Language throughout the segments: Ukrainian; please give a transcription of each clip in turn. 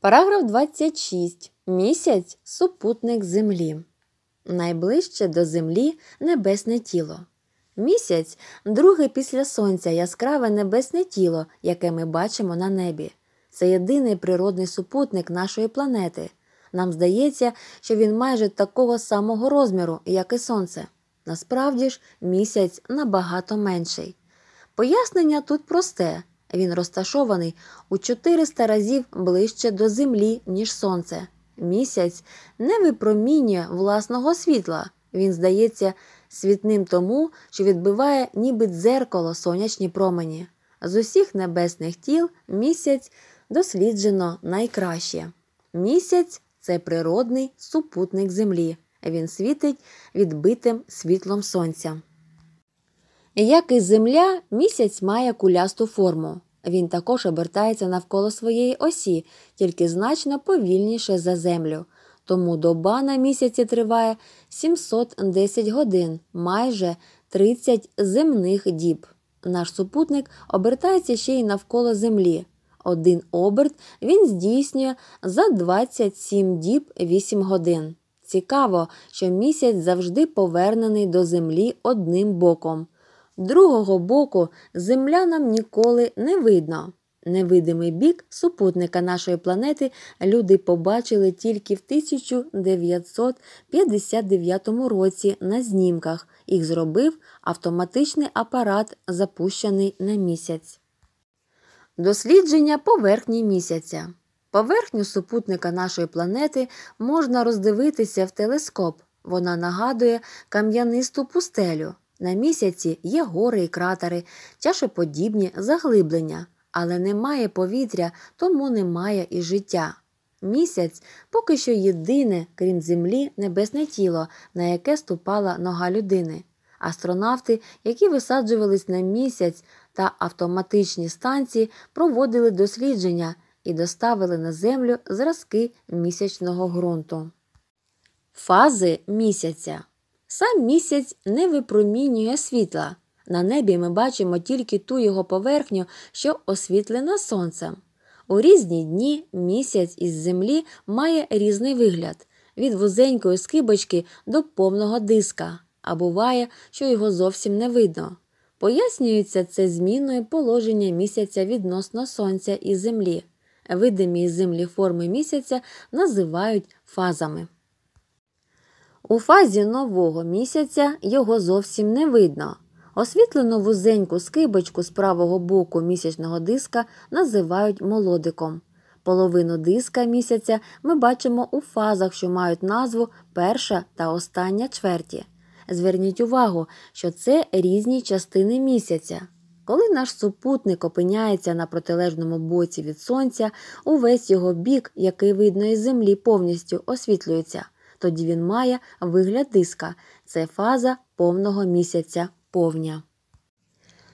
Параграф 26. Місяць супутник землі. Найближче до землі небесне тіло. Місяць друге після сонця яскраве небесне тіло, яке ми бачимо на небі. Це єдиний природний супутник нашої планети. Нам здається, що він майже такого самого розміру, як і сонце. Насправді ж, місяць набагато менший. Пояснення тут просте. Він розташований у 400 разів ближче до землі, ніж сонце. Місяць не випромінює власного світла. Він здається світним тому, що відбиває ніби дзеркало сонячні промені. З усіх небесних тіл місяць досліджено найкраще. Місяць це природний супутник землі. Він світить відбитим світлом сонця. Як і земля, місяць має кулясту форму. Він також обертається навколо своєї осі, тільки значно повільніше за землю. Тому доба на місяці триває 710 годин, майже 30 земних діб. Наш супутник обертається ще й навколо землі. Один оберт він здійснює за 27 діб 8 годин. Цікаво, що місяць завжди повернений до землі одним боком. Другого боку земля нам ніколи не видно. Невидимий бік супутника нашої планети люди побачили тільки в 1959 році на знімках. Їх зробив автоматичний апарат, запущений на місяць. Дослідження поверхні місяця. Поверхню супутника нашої планети можна роздивитися в телескоп. Вона нагадує кам'янисту пустелю. На місяці є гори і кратери, чашоподібні заглиблення, але немає повітря, тому немає і життя. Місяць поки що єдине, крім землі, небесне тіло, на яке ступала нога людини. Астронавти, які висаджувались на місяць та автоматичні станції, проводили дослідження і доставили на землю зразки місячного ґрунту. Фази місяця Сам місяць не випромінює світла. На небі ми бачимо тільки ту його поверхню, що освітлена сонцем. У різні дні місяць із землі має різний вигляд від вузенької скибочки до повного диска, а буває, що його зовсім не видно. Пояснюється це зміною положення місяця відносно сонця і землі. Видимі з землі форми місяця називають фазами. У фазі нового місяця його зовсім не видно. Освітлену вузеньку скибочку з правого боку місячного диска називають молодиком. Половину диска місяця ми бачимо у фазах, що мають назву перша та остання чверті. Зверніть увагу, що це різні частини місяця. Коли наш супутник опиняється на протилежному боці від сонця, увесь його бік, який видно із землі, повністю освітлюється тоді він має вигляд диска це фаза повного місяця повня.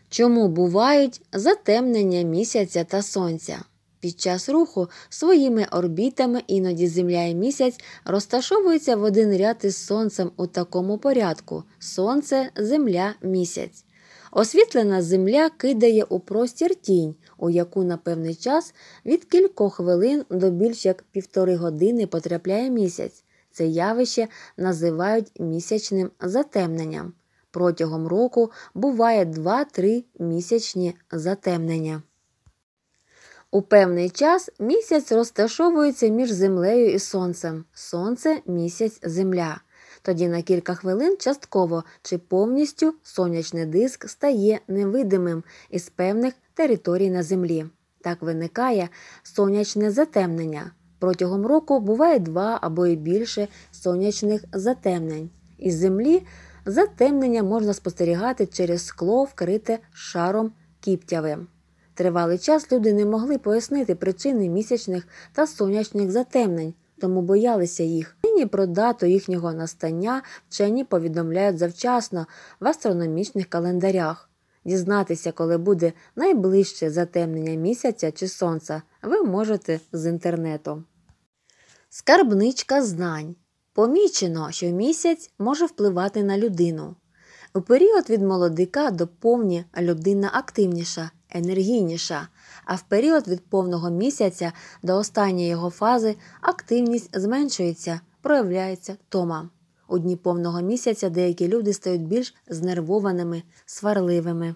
Чому бувають затемнення місяця та сонця? Під час руху своїми орбітами іноді Земля і місяць розташовуються в один ряд із сонцем у такому порядку: сонце, земля, місяць. Освітлена земля кидає у простір тінь, у яку на певний час від кількох хвилин до більш як півтори години потрапляє місяць. Це явище називають місячним затемненням. Протягом року буває 2-3 місячні затемнення. У певний час місяць розташовується між землею і сонцем. Сонце місяць земля. Тоді на кілька хвилин частково чи повністю сонячний диск стає невидимим із певних територій на землі. Так виникає сонячне затемнення. Протягом року буває два або і більше сонячних затемнень. Із землі затемнення можна спостерігати через скло, вкрите шаром кіптявим. Тривалий час люди не могли пояснити причини місячних та сонячних затемнень, тому боялися їх. Нині про дату їхнього настання вчені повідомляють завчасно в астрономічних календарях. Дізнатися, коли буде найближче затемнення місяця чи сонця, ви можете з інтернету. Скарбничка знань. Помічено, що місяць може впливати на людину. У період від молодика до повні людина активніша, енергійніша, а в період від повного місяця до останньої його фази активність зменшується, проявляється тома. У дні повного місяця деякі люди стають більш знервованими, сварливими.